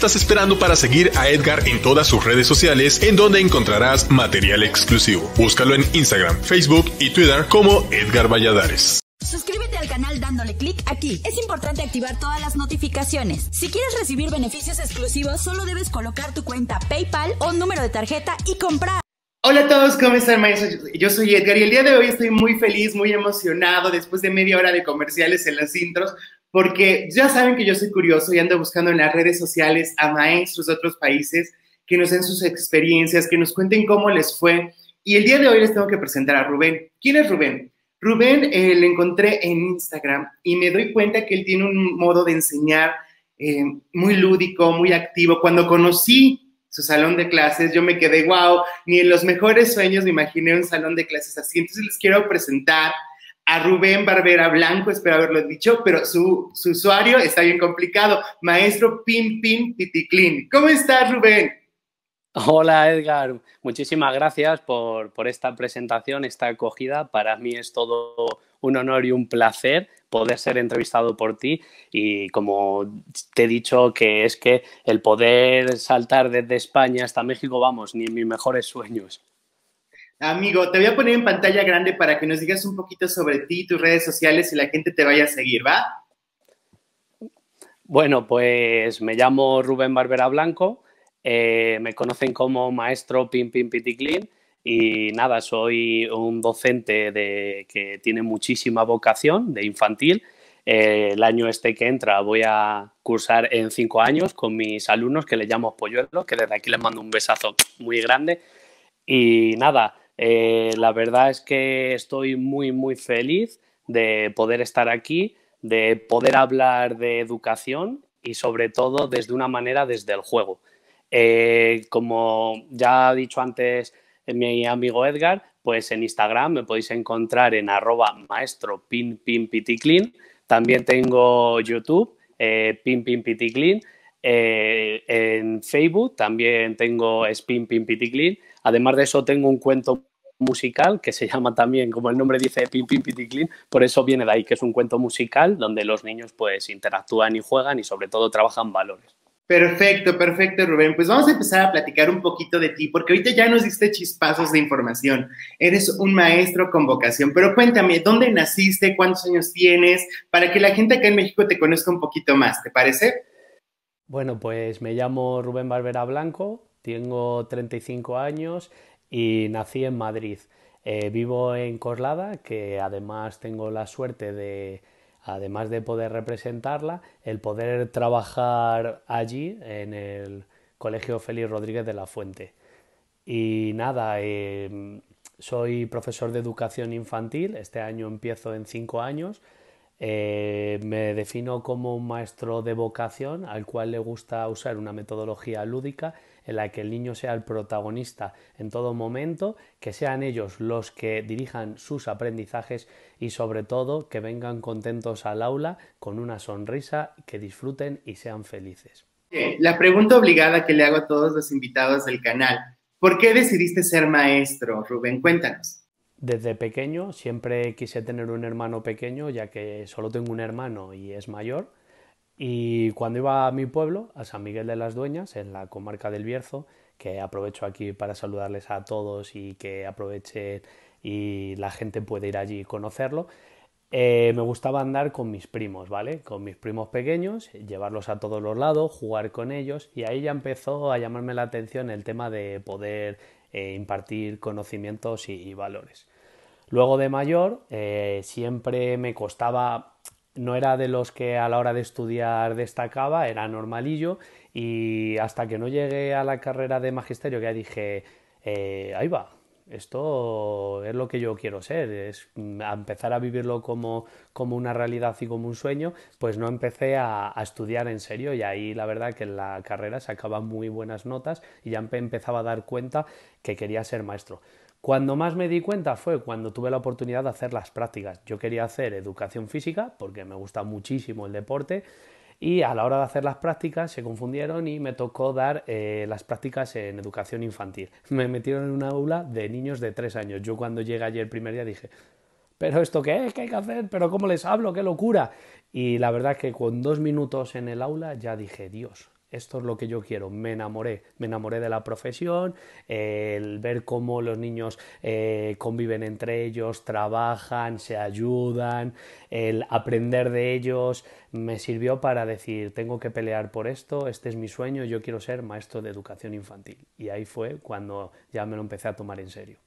estás esperando para seguir a Edgar en todas sus redes sociales, en donde encontrarás material exclusivo. Búscalo en Instagram, Facebook y Twitter como Edgar Valladares. Suscríbete al canal dándole clic aquí. Es importante activar todas las notificaciones. Si quieres recibir beneficios exclusivos, solo debes colocar tu cuenta PayPal o número de tarjeta y comprar. Hola a todos, ¿cómo están? Yo soy Edgar y el día de hoy estoy muy feliz, muy emocionado después de media hora de comerciales en las intros porque ya saben que yo soy curioso y ando buscando en las redes sociales a maestros de otros países que nos den sus experiencias, que nos cuenten cómo les fue. Y el día de hoy les tengo que presentar a Rubén. ¿Quién es Rubén? Rubén eh, encontré en Instagram y me doy cuenta que él tiene un modo de enseñar eh, muy lúdico, muy activo. Cuando conocí su salón de clases, yo me quedé, wow, ni en los mejores sueños me imaginé un salón de clases así. Entonces les quiero presentar a Rubén Barbera Blanco, espero haberlo dicho, pero su, usuario está bien complicado, maestro Pim Pim Piticlin. ¿Cómo estás, Rubén? Hola Edgar, muchísimas gracias por, esta presentación, esta acogida. Para mí es todo un honor y un placer poder ser entrevistado por ti y como te he dicho que es que el poder saltar desde España hasta México, vamos, ni mis mejores sueños. Amigo, te voy a poner en pantalla grande para que nos digas un poquito sobre ti, tus redes sociales y la gente te vaya a seguir, ¿va? Bueno, pues me llamo Rubén Barbera Blanco, eh, me conocen como maestro Pim Pim clean y nada, soy un docente de, que tiene muchísima vocación de infantil. Eh, el año este que entra voy a cursar en cinco años con mis alumnos que les llamo polluelos, que desde aquí les mando un besazo muy grande. Y nada, eh, la verdad es que estoy muy, muy feliz de poder estar aquí, de poder hablar de educación y sobre todo desde una manera desde el juego. Eh, como ya ha dicho antes mi amigo Edgar, pues en Instagram me podéis encontrar en arroba maestro pin, También tengo YouTube, eh, pin, eh, en Facebook también tengo Spin Pin clean Además de eso, tengo un cuento musical que se llama también, como el nombre dice, Pim Pim Piticlin, por eso viene de ahí, que es un cuento musical donde los niños pues interactúan y juegan y sobre todo trabajan valores. Perfecto, perfecto, Rubén. Pues vamos a empezar a platicar un poquito de ti, porque ahorita ya nos diste chispazos de información. Eres un maestro con vocación, pero cuéntame, ¿dónde naciste? ¿Cuántos años tienes? Para que la gente acá en México te conozca un poquito más, ¿te parece? Bueno, pues me llamo Rubén Barbera Blanco, tengo 35 años y nací en Madrid. Eh, vivo en Coslada, que además tengo la suerte de, además de poder representarla, el poder trabajar allí en el Colegio Félix Rodríguez de la Fuente. Y nada, em, soy profesor de educación infantil, este año empiezo en cinco años. Eh, me defino como un maestro de vocación al cual le gusta usar una metodología lúdica en la que el niño sea el protagonista en todo momento, que sean ellos los que dirijan sus aprendizajes y sobre todo que vengan contentos al aula con una sonrisa, que disfruten y sean felices. La pregunta obligada que le hago a todos los invitados del canal, ¿por qué decidiste ser maestro, Rubén? Cuéntanos. Desde pequeño siempre quise tener un hermano pequeño, ya que solo tengo un hermano y es mayor. Y cuando iba a mi pueblo, a San Miguel de las Dueñas, en la comarca del Bierzo, que aprovecho aquí para saludarles a todos y que aprovechen y la gente puede ir allí y conocerlo, eh, me gustaba andar con mis primos, ¿vale? Con mis primos pequeños, llevarlos a todos los lados, jugar con ellos y ahí ya empezó a llamarme la atención el tema de poder eh, impartir conocimientos y, valores. Luego de mayor eh, siempre me costaba no era de los que a la hora de estudiar destacaba, era normalillo y hasta que no llegué a la carrera de magisterio ya dije, eh, ahí va, esto es lo que yo quiero ser, es empezar a vivirlo como, una realidad y como un sueño, pues no empecé a, a, estudiar en serio y ahí la verdad que en la carrera sacaba muy buenas notas y ya empezaba a dar cuenta que quería ser maestro. Cuando más me di cuenta fue cuando tuve la oportunidad de hacer las prácticas. Yo quería hacer educación física porque me gusta muchísimo el deporte y a la hora de hacer las prácticas se confundieron y me tocó dar eh, las prácticas en educación infantil. Me metieron en un aula de niños de tres años. Yo cuando llegué ayer el primer día dije, pero esto qué es, qué hay que hacer, pero cómo les hablo, qué locura. Y la verdad es que con dos minutos en el aula ya dije, Dios, esto es lo que yo quiero, me enamoré, me enamoré de la profesión, el ver cómo los niños eh, conviven entre ellos, trabajan, se ayudan, el aprender de ellos me sirvió para decir, tengo que pelear por esto, este es mi sueño, yo quiero ser maestro de educación infantil. Y ahí fue cuando ya me lo empecé a tomar en serio.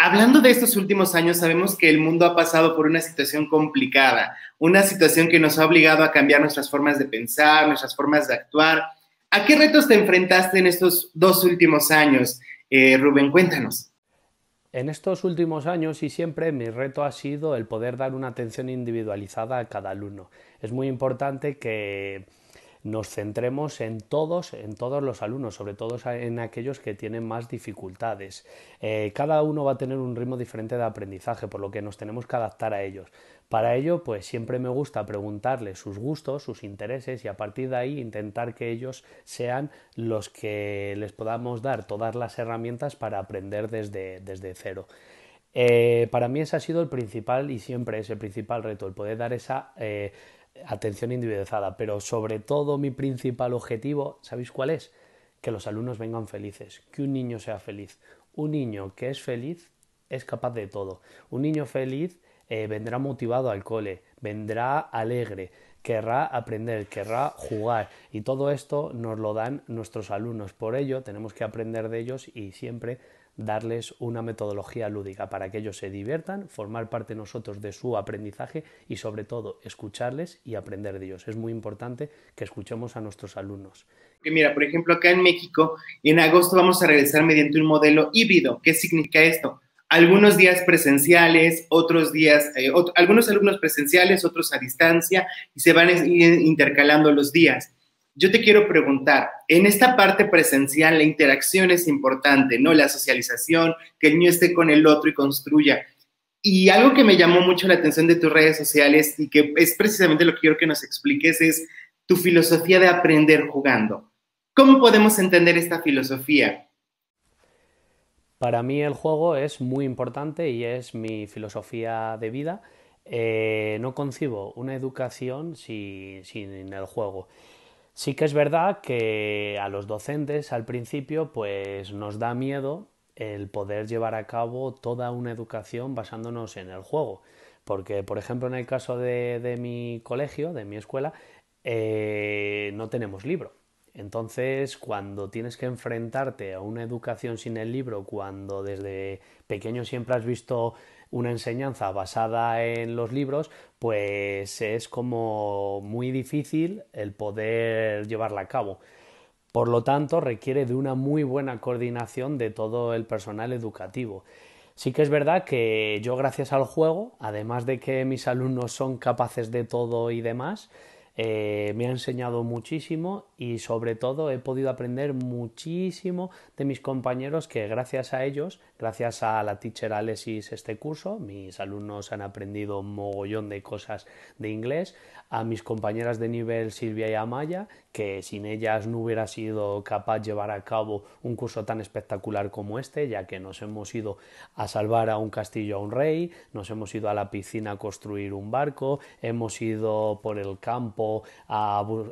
Hablando de estos últimos años, sabemos que el mundo ha pasado por una situación complicada, una situación que nos ha obligado a cambiar nuestras formas de pensar, nuestras formas de actuar. ¿A qué retos te enfrentaste en estos dos últimos años? Eh, Rubén, cuéntanos. En estos últimos años y siempre mi reto ha sido el poder dar una atención individualizada a cada alumno. Es muy importante que nos centremos en todos, en todos los alumnos, sobre todo en aquellos que tienen más dificultades. Eh, cada uno va a tener un ritmo diferente de aprendizaje, por lo que nos tenemos que adaptar a ellos. Para ello, pues siempre me gusta preguntarles sus gustos, sus intereses y a partir de ahí intentar que ellos sean los que les podamos dar todas las herramientas para aprender desde, desde cero. Eh, para mí ese ha sido el principal y siempre es el principal reto, el poder dar esa eh, atención individualizada, pero sobre todo mi principal objetivo, ¿sabéis cuál es? Que los alumnos vengan felices, que un niño sea feliz. Un niño que es feliz es capaz de todo. Un niño feliz eh, vendrá motivado al cole, vendrá alegre, querrá aprender, querrá jugar. Y todo esto nos lo dan nuestros alumnos. Por ello tenemos que aprender de ellos y siempre darles una metodología lúdica para que ellos se diviertan, formar parte nosotros de su aprendizaje y sobre todo escucharles y aprender de ellos. Es muy importante que escuchemos a nuestros alumnos. Mira, por ejemplo, acá en México, en agosto vamos a regresar mediante un modelo híbrido. ¿Qué significa esto? Algunos días presenciales, otros días, eh, algunos alumnos presenciales, otros a distancia, y se van eh, intercalando los días yo te quiero preguntar, en esta parte presencial la interacción es importante, ¿no? La socialización, que el niño esté con el otro y construya. Y algo que me llamó mucho la atención de tus redes sociales y que es precisamente lo que quiero que nos expliques es tu filosofía de aprender jugando. ¿Cómo podemos entender esta filosofía? Para mí el juego es muy importante y es mi filosofía de vida. Eh, no concibo una educación sin el juego. Sí que es verdad que a los docentes al principio pues nos da miedo el poder llevar a cabo toda una educación basándonos en el juego. Porque, por ejemplo, en el caso de, mi colegio, de mi escuela, eh, no tenemos libro. Entonces, cuando tienes que enfrentarte a una educación sin el libro, cuando desde pequeño siempre has visto una enseñanza basada en los libros, pues es como muy difícil el poder llevarla a cabo. Por lo tanto, requiere de una muy buena coordinación de todo el personal educativo. Sí que es verdad que yo gracias al juego, además de que mis alumnos son capaces de todo y demás, eh, me ha enseñado muchísimo y sobre todo he podido aprender muchísimo de mis compañeros que gracias a ellos, gracias a la teacher Alexis este curso, mis alumnos han aprendido un mogollón de cosas de inglés, a mis compañeras de nivel Silvia y Amaya, que sin ellas no hubiera sido capaz de llevar a cabo un curso tan espectacular como este, ya que nos hemos ido a salvar a un castillo a un rey, nos hemos ido a la piscina a construir un barco, hemos ido por el campo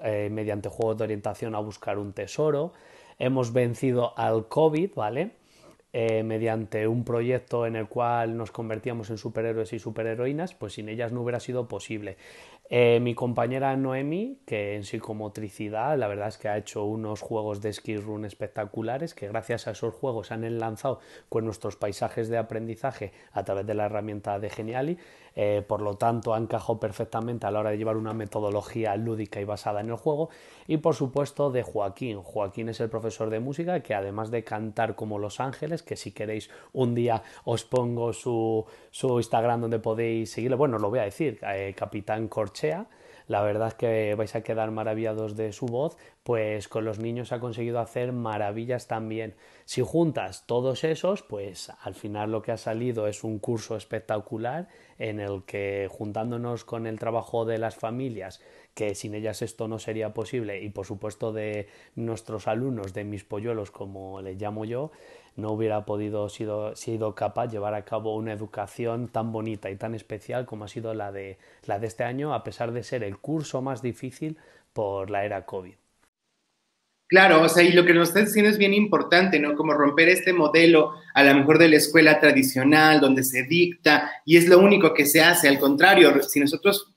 eh, mediante juegos de orientación a buscar un tesoro, hemos vencido al COVID, ¿vale? Eh, mediante un proyecto en el cual nos convertíamos en superhéroes y superheroínas, pues sin ellas no hubiera sido posible. Eh, mi compañera Noemi, que en psicomotricidad, la verdad es que ha hecho unos juegos de ski run espectaculares, que gracias a esos juegos han lanzado con nuestros paisajes de aprendizaje a través de la herramienta de Geniali. Eh, por lo tanto encajó perfectamente a la hora de llevar una metodología lúdica y basada en el juego, y por supuesto de Joaquín. Joaquín es el profesor de música que además de cantar como Los Ángeles, que si queréis un día os pongo su, su Instagram donde podéis seguirlo, bueno, lo voy a decir, eh, Capitán Corchea la verdad es que vais a quedar maravillados de su voz, pues con los niños ha conseguido hacer maravillas también. Si juntas todos esos, pues al final lo que ha salido es un curso espectacular en el que juntándonos con el trabajo de las familias que sin ellas esto no sería posible y por supuesto de nuestros alumnos, de mis polluelos como les llamo yo, no hubiera podido sido, sido capaz llevar a cabo una educación tan bonita y tan especial como ha sido la de, la de este año, a pesar de ser el curso más difícil por la era COVID. Claro, o sea, y lo que nos está diciendo es bien importante, ¿no? Como romper este modelo, a lo mejor de la escuela tradicional, donde se dicta y es lo único que se hace. Al contrario, si nosotros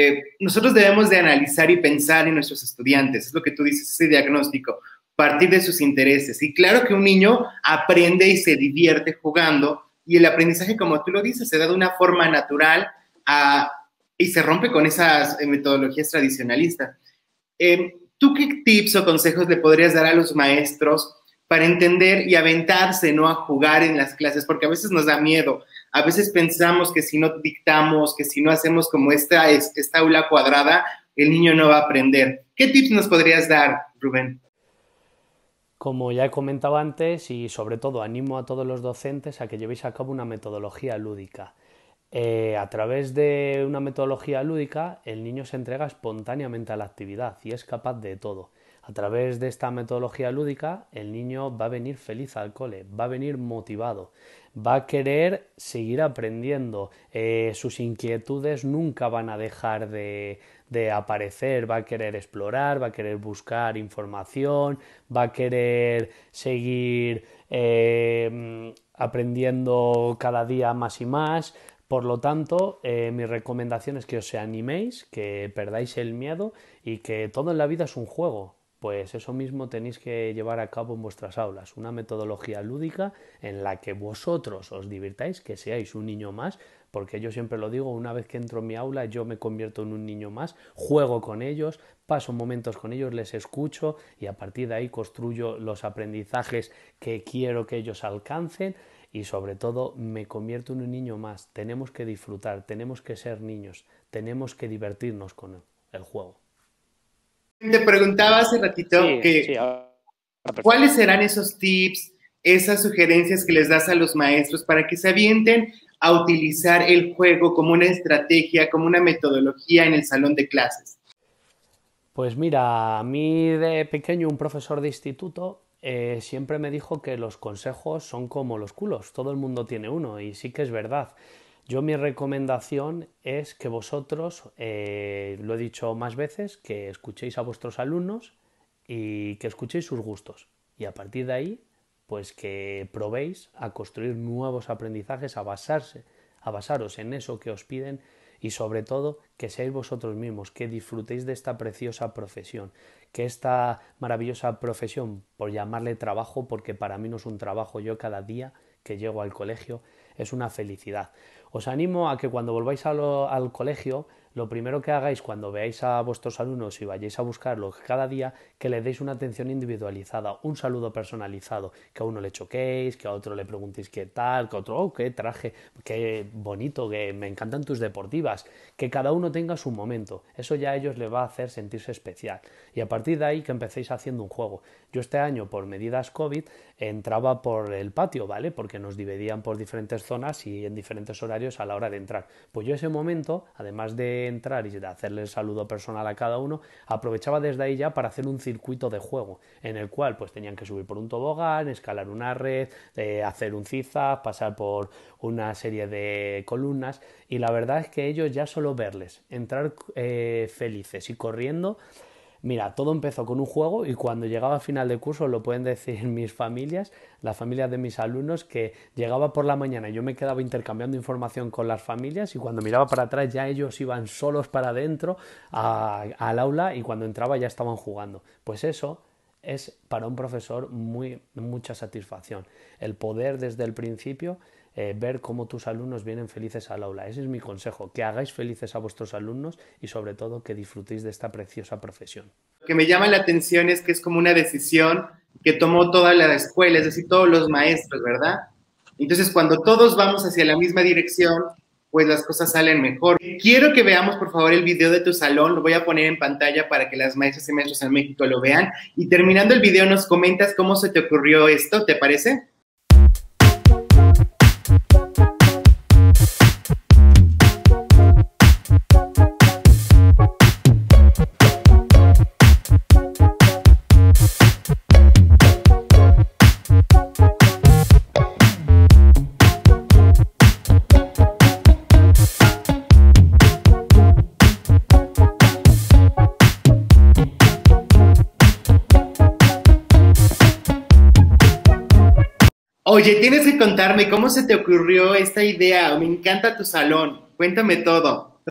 eh, nosotros debemos de analizar y pensar en nuestros estudiantes, es lo que tú dices, ese diagnóstico, partir de sus intereses. Y claro que un niño aprende y se divierte jugando, y el aprendizaje, como tú lo dices, se da de una forma natural y se rompe con esas eh, metodologías tradicionalistas. Em, ¿Tú qué tips o consejos le podrías dar a los maestros para entender y aventarse, no a jugar en las clases? Porque a veces nos da miedo. A veces pensamos que si no dictamos, que si no hacemos como esta, esta aula cuadrada, el niño no va a aprender. ¿Qué tips nos podrías dar, Rubén? Como ya he comentado antes, y sobre todo animo a todos los docentes a que llevéis a cabo una metodología lúdica. Eh, a través de una metodología lúdica, el niño se entrega espontáneamente a la actividad y es capaz de todo. A través de esta metodología lúdica, el niño va a venir feliz al cole, va a venir motivado, va a querer seguir aprendiendo, eh, sus inquietudes nunca van a dejar de, de aparecer, va a querer explorar, va a querer buscar información, va a querer seguir eh, aprendiendo cada día más y más. Por lo tanto, eh, mi recomendación es que os animéis, que perdáis el miedo y que todo en la vida es un juego. Pues eso mismo tenéis que llevar a cabo en vuestras aulas, una metodología lúdica en la que vosotros os divirtáis, que seáis un niño más, porque yo siempre lo digo, una vez que entro en mi aula yo me convierto en un niño más, juego con ellos, paso momentos con ellos, les escucho y a partir de ahí construyo los aprendizajes que quiero que ellos alcancen y sobre todo me convierto en un niño más. Tenemos que disfrutar, tenemos que ser niños, tenemos que divertirnos con el juego te preguntaba hace ratito cuáles serán esos tips, esas sugerencias que les das a los maestros para que se avienten a utilizar el juego como una estrategia, como una metodología en el salón de clases. Pues mira, a mí de pequeño un profesor de instituto eh, siempre me dijo que los consejos son como los culos, todo el mundo tiene uno y sí que es verdad. Yo mi recomendación es que vosotros, eh, lo he dicho más veces, que escuchéis a vuestros alumnos y que escuchéis sus gustos. Y a partir de ahí, pues que probéis a construir nuevos aprendizajes, a basarse, a basaros en eso que os piden y sobre todo que seáis vosotros mismos, que disfrutéis de esta preciosa profesión, que esta maravillosa profesión, por llamarle trabajo, porque para mí no es un trabajo, yo cada día que llego al colegio es una felicidad. Os animo a que cuando volváis al colegio lo primero que hagáis cuando veáis a vuestros alumnos y vayáis a buscarlos cada día, que le deis una atención individualizada, un saludo personalizado, que a uno le choquéis, que a otro le preguntéis qué tal, que a otro, oh, qué traje, qué bonito, que me encantan tus deportivas, que cada uno tenga su momento. Eso ya a ellos les va a hacer sentirse especial. Y a partir de ahí que empecéis haciendo un juego. Yo este año, por medidas COVID, entraba por el patio, ¿vale? Porque nos dividían por diferentes zonas y en diferentes horarios a la hora de entrar. Pues yo ese momento, además de entrar y hacerle el saludo personal a cada uno, aprovechaba desde ahí ya para hacer un circuito de juego en el cual pues tenían que subir por un tobogán, escalar una red, eh, hacer un zigzag, pasar por una serie de columnas y la verdad es que ellos ya solo verles entrar eh, felices y corriendo Mira, todo empezó con un juego y cuando llegaba a final de curso, lo pueden decir mis familias, las familias de mis alumnos, que llegaba por la mañana, yo me quedaba intercambiando información con las familias y cuando miraba para atrás ya ellos iban solos para adentro al aula y cuando entraba ya estaban jugando. Pues eso es para un profesor muy, mucha satisfacción. El poder desde el principio eh, ver cómo tus alumnos vienen felices al aula. Ese es mi consejo, que hagáis felices a vuestros alumnos y sobre todo que disfrutéis de esta preciosa profesión. Lo que me llama la atención es que es como una decisión que tomó toda la escuela, es decir, todos los maestros, ¿verdad? Entonces, cuando todos vamos hacia la misma dirección, pues las cosas salen mejor. Quiero que veamos, por favor, el video de tu salón. Lo voy a poner en pantalla para que las maestras y maestros en México lo vean. Y terminando el video, nos comentas cómo se te ocurrió esto, ¿te parece? Oye, tienes que contarme cómo se te ocurrió esta idea. Me encanta tu salón. Cuéntame todo.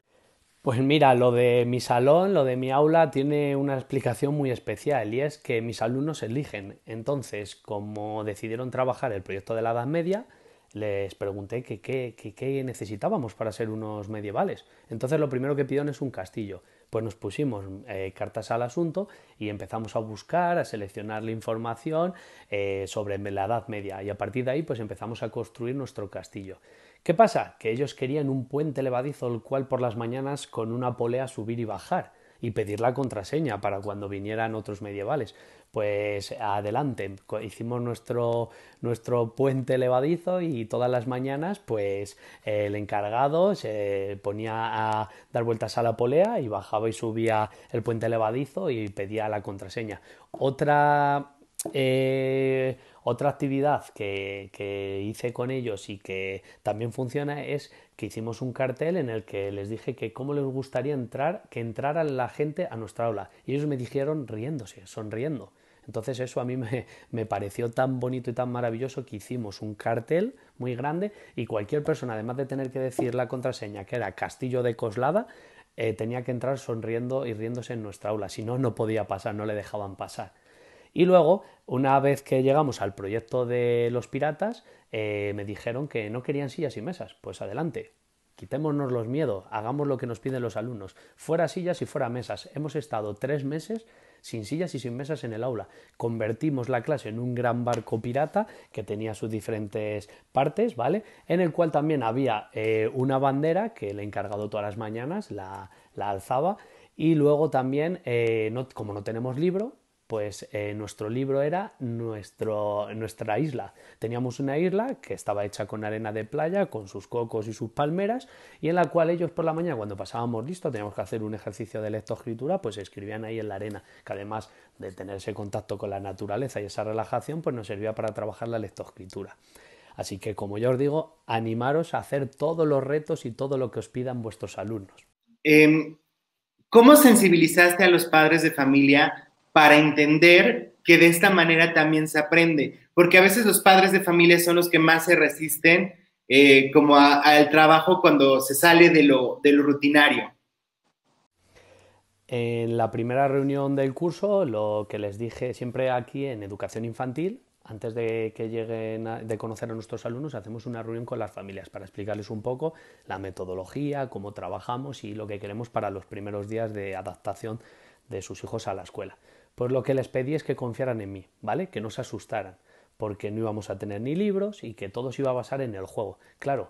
Pues mira, lo de mi salón, lo de mi aula, tiene una explicación muy especial y es que mis alumnos eligen. Entonces, como decidieron trabajar el proyecto de la Edad Media, les pregunté qué necesitábamos para ser unos medievales. Entonces, lo primero que pidieron es un castillo pues nos pusimos eh, cartas al asunto y empezamos a buscar, a seleccionar la información eh, sobre la Edad Media y a partir de ahí pues empezamos a construir nuestro castillo. ¿Qué pasa? Que ellos querían un puente levadizo el cual por las mañanas con una polea subir y bajar y pedir la contraseña para cuando vinieran otros medievales pues adelante. Hicimos nuestro, nuestro puente levadizo y todas las mañanas, pues el encargado se ponía a dar vueltas a la polea y bajaba y subía el puente levadizo y pedía la contraseña. Otra. Eh, otra actividad que, que, hice con ellos y que también funciona es que hicimos un cartel en el que les dije que cómo les gustaría entrar, que entrara la gente a nuestra aula. Y ellos me dijeron riéndose, sonriendo. Entonces eso a mí me, pareció tan bonito y tan maravilloso que hicimos un cartel muy grande y cualquier persona, además de tener que decir la contraseña que era Castillo de Coslada, eh, tenía que entrar sonriendo y riéndose en nuestra aula, si no, no podía pasar, no le dejaban pasar. Y luego, una vez que llegamos al proyecto de los piratas, eh, me dijeron que no querían sillas y mesas. Pues adelante, quitémonos los miedos, hagamos lo que nos piden los alumnos. Fuera sillas y fuera mesas. Hemos estado tres meses sin sillas y sin mesas en el aula. Convertimos la clase en un gran barco pirata que tenía sus diferentes partes, ¿vale? En el cual también había eh, una bandera que le encargado todas las mañanas la, alzaba y luego también, eh, como no tenemos libro, pues eh, nuestro libro era nuestra isla. Teníamos una isla que estaba hecha con arena de playa, con sus cocos y sus palmeras, y en la cual ellos por la mañana, cuando pasábamos listo, teníamos que hacer un ejercicio de lectoescritura, pues escribían ahí en la arena, que además de tener ese contacto con la naturaleza y esa relajación, pues nos servía para trabajar la lectoescritura. Así que, como ya os digo, animaros a hacer todos los retos y todo lo que os pidan vuestros alumnos. Em, ¿Cómo sensibilizaste a los padres de familia para entender que de esta manera también se aprende, porque a veces los padres de familia son los que más se resisten eh, como al trabajo cuando se sale de lo, rutinario. En la primera reunión del curso, lo que les dije siempre aquí en educación infantil, antes de que lleguen a, de conocer a nuestros alumnos, hacemos una reunión con las familias para explicarles un poco la metodología, cómo trabajamos y lo que queremos para los primeros días de adaptación de sus hijos a la escuela. Pues lo que les pedí es que confiaran en mí, ¿vale? Que no se asustaran, porque no íbamos a tener ni libros y que todo se iba a basar en el juego. Claro,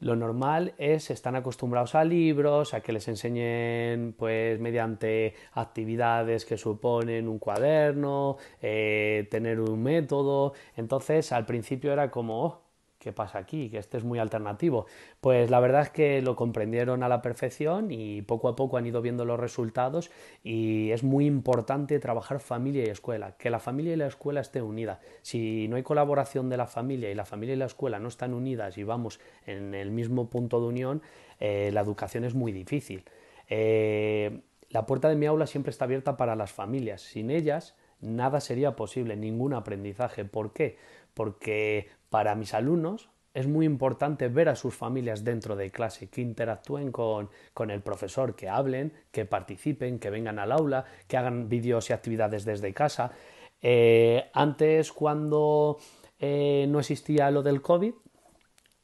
lo normal es están acostumbrados a libros, a que les enseñen pues mediante actividades que suponen un cuaderno, eh, tener un método. Entonces al principio era como, oh, ¿qué pasa aquí? Que este es muy alternativo. Pues la verdad es que lo comprendieron a la perfección y poco a poco han ido viendo los resultados y es muy importante trabajar familia y escuela, que la familia y la escuela estén unidas. Si no hay colaboración de la familia y la familia y la escuela no están unidas y vamos en el mismo punto de unión, eh, la educación es muy difícil. Eh, la puerta de mi aula siempre está abierta para las familias. Sin ellas, nada sería posible, ningún aprendizaje. ¿Por qué? Porque para mis alumnos es muy importante ver a sus familias dentro de clase, que interactúen con, el profesor, que hablen, que participen, que vengan al aula, que hagan vídeos y actividades desde casa. Eh, antes, cuando eh, no existía lo del COVID,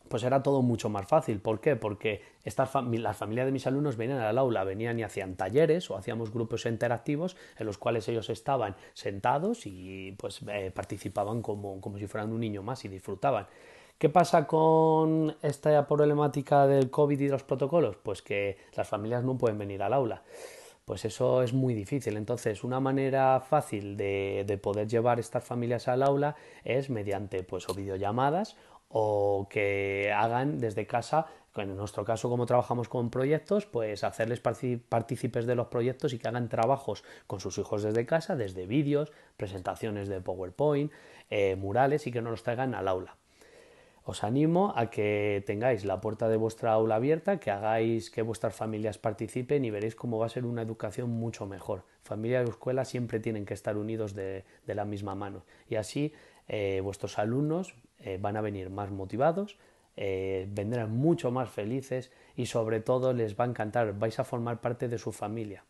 pues era todo mucho más fácil. ¿Por qué? Porque las familias de mis alumnos venían al aula, venían y hacían talleres o hacíamos grupos interactivos en los cuales ellos estaban sentados y pues eh, participaban como, como si fueran un niño más y disfrutaban. ¿Qué pasa con esta problemática del COVID y los protocolos? Pues que las familias no pueden venir al aula. Pues eso es muy difícil. Entonces, una manera fácil de, poder llevar estas familias al aula es mediante pues, o videollamadas o que hagan desde casa, en nuestro caso como trabajamos con proyectos, pues hacerles partícipes de los proyectos y que hagan trabajos con sus hijos desde casa, desde vídeos, presentaciones de PowerPoint, eh, murales y que no los traigan al aula. Os animo a que tengáis la puerta de vuestra aula abierta, que hagáis que vuestras familias participen y veréis cómo va a ser una educación mucho mejor. Familia y escuela siempre tienen que estar unidos de, la misma mano y así eh, vuestros alumnos eh, van a venir más motivados, eh, vendrán mucho más felices y sobre todo les va a encantar, vais a formar parte de su familia.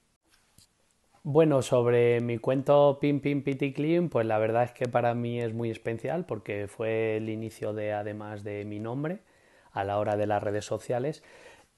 Bueno, sobre mi cuento Pim Pim Piti Clean, pues la verdad es que para mí es muy especial porque fue el inicio de además de mi nombre a la hora de las redes sociales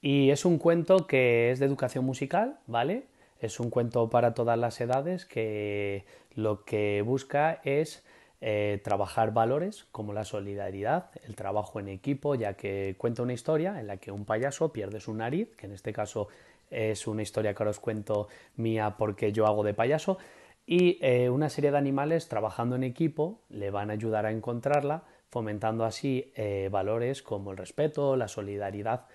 y es un cuento que es de educación musical, ¿vale? Es un cuento para todas las edades que lo que busca es eh, trabajar valores como la solidaridad, el trabajo en equipo, ya que cuenta una historia en la que un payaso pierde su nariz, que en este caso es una historia que os cuento mía porque yo hago de payaso, y eh, una serie de animales trabajando en equipo le van a ayudar a encontrarla, fomentando así eh, valores como el respeto, la solidaridad.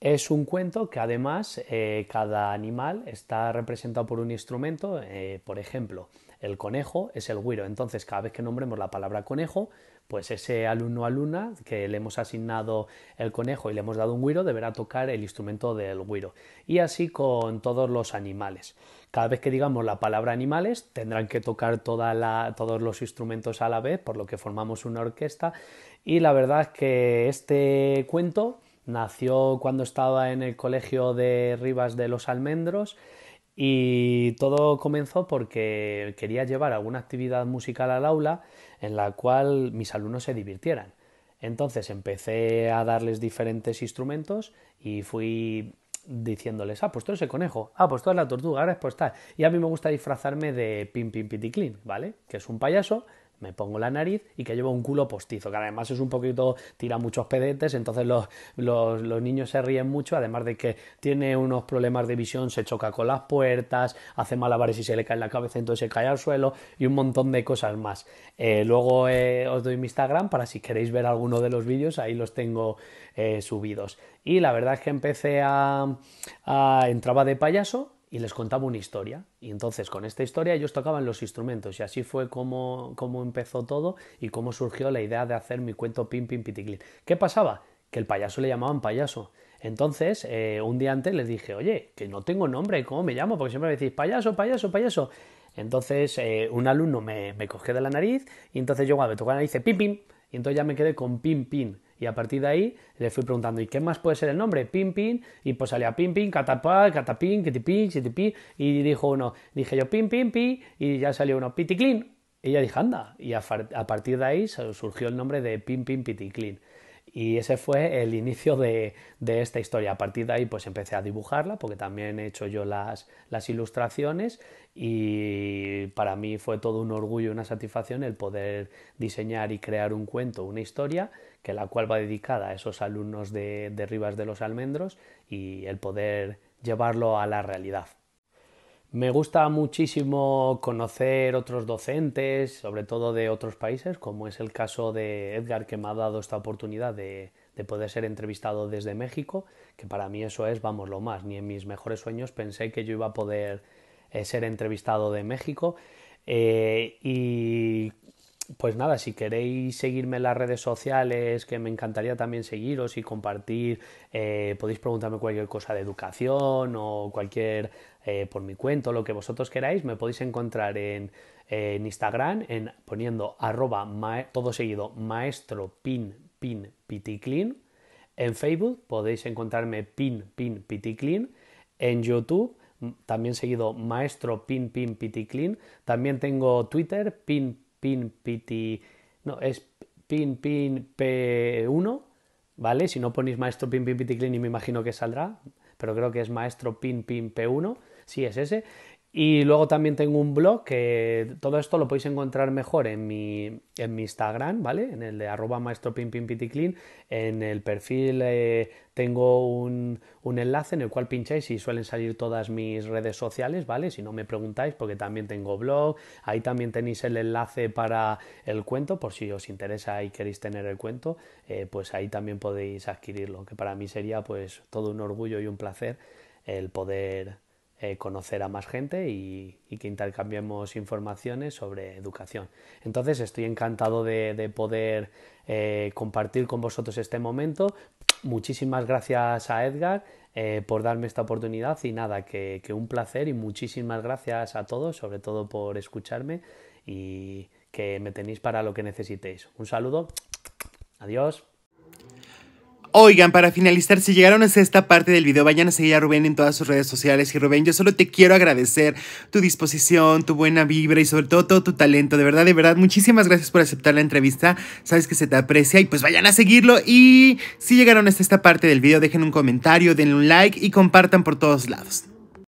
Es un cuento que además cada animal está representado por un instrumento, por ejemplo, el conejo es el guiro. Entonces, cada vez que nombremos la palabra conejo, pues ese alumno o alumna que le hemos asignado el conejo y le hemos dado un guiro deberá tocar el instrumento del guiro. Y así con todos los animales. Cada vez que digamos la palabra animales, tendrán que tocar todos los instrumentos a la vez, por lo que formamos una orquesta. Y la verdad es que este cuento nació cuando estaba en el colegio de Rivas de los Almendros y todo comenzó porque quería llevar alguna actividad musical al aula en la cual mis alumnos se divirtieran. Entonces empecé a darles diferentes instrumentos y fui diciéndoles, ah, pues tú eres el conejo, ah, pues tú eres la tortuga, ahora es pues tal. Y a mí me gusta disfrazarme de Pim Pim Clin, ¿vale? Que es un payaso me pongo la nariz y que llevo un culo postizo, que además es un poquito, tira muchos pedetes, entonces los, niños se ríen mucho, además de que tiene unos problemas de visión, se choca con las puertas, hace malabares y se le cae en la cabeza, entonces se cae al suelo y un montón de cosas más. Eh, luego eh, os doy mi Instagram para si queréis ver alguno de los vídeos, ahí los tengo eh, subidos. Y la verdad es que empecé a, a entraba de payaso, y les contaba una historia. Y entonces con esta historia ellos tocaban los instrumentos y así fue como, como empezó todo y cómo surgió la idea de hacer mi cuento Pim Pim Piticlin. ¿Qué pasaba? Que el payaso le llamaban payaso. Entonces, eh, un día antes les dije, oye, que no tengo nombre, ¿cómo me llamo? Porque siempre me decís payaso, payaso, payaso. Entonces, eh, un alumno me, me cogió de la nariz y entonces yo cuando me tocó la dice pim pim. Y entonces ya me quedé con pim pim. Y a partir de ahí le fui preguntando, ¿y qué más puede ser el nombre? pim pin, y pues salía pin, pin, catapá, catapín, kitipín, chitipín, y dijo uno, dije yo pim pim, pin, y ya salió uno, piticlin. Y ella dijo, anda, y a, partir de ahí surgió el nombre de pim pim piticlin. Y ese fue el inicio de, esta historia. A partir de ahí pues empecé a dibujarla porque también he hecho yo las, las ilustraciones y para mí fue todo un orgullo y una satisfacción el poder diseñar y crear un cuento, una historia, que la cual va dedicada a esos alumnos de, de Rivas de los Almendros y el poder llevarlo a la realidad. Me gusta muchísimo conocer otros docentes, sobre todo de otros países, como es el caso de Edgar, que me ha dado esta oportunidad de, poder ser entrevistado desde México, que para mí eso es, vamos, lo más. Ni en mis mejores sueños pensé que yo iba a poder eh, ser entrevistado de México. Eh, y pues nada, si queréis seguirme en las redes sociales, que me encantaría también seguiros y compartir, eh, podéis preguntarme cualquier cosa de educación o cualquier eh, por mi cuento, lo que vosotros queráis, me podéis encontrar en, Instagram en, poniendo arroba todo seguido maestro pin pin En Facebook podéis encontrarme pin pin En YouTube también seguido maestro pin pin piticlin. También tengo Twitter pin pin piti no es pin pin p1 ¿vale? Si no ponéis maestro pin pin piticlin y me imagino que saldrá, pero creo que es maestro pin pin p1 Sí, es ese. Y luego también tengo un blog que todo esto lo podéis encontrar mejor en mi, en mi Instagram, ¿vale? En el de arroba maestro En el perfil eh, tengo un, enlace en el cual pincháis y suelen salir todas mis redes sociales, ¿vale? Si no me preguntáis, porque también tengo blog. Ahí también tenéis el enlace para el cuento, por si os interesa y queréis tener el cuento, eh, pues ahí también podéis adquirirlo, que para mí sería pues todo un orgullo y un placer el poder eh, conocer a más gente y, que intercambiemos informaciones sobre educación. Entonces estoy encantado de, poder eh, compartir con vosotros este momento. Muchísimas gracias a Edgar eh, por darme esta oportunidad y nada, que un placer y muchísimas gracias a todos, sobre todo por escucharme y que me tenéis para lo que necesitéis. Un saludo, adiós. Oigan, para finalizar, si llegaron hasta esta parte del video, vayan a seguir a Rubén en todas sus redes sociales. Y Rubén, yo solo te quiero agradecer tu disposición, tu buena vibra y sobre todo todo tu talento. De verdad, de verdad, muchísimas gracias por aceptar la entrevista. Sabes que se te aprecia y pues vayan a seguirlo. Y si llegaron hasta esta parte del video, dejen un comentario, denle un like y compartan por todos lados.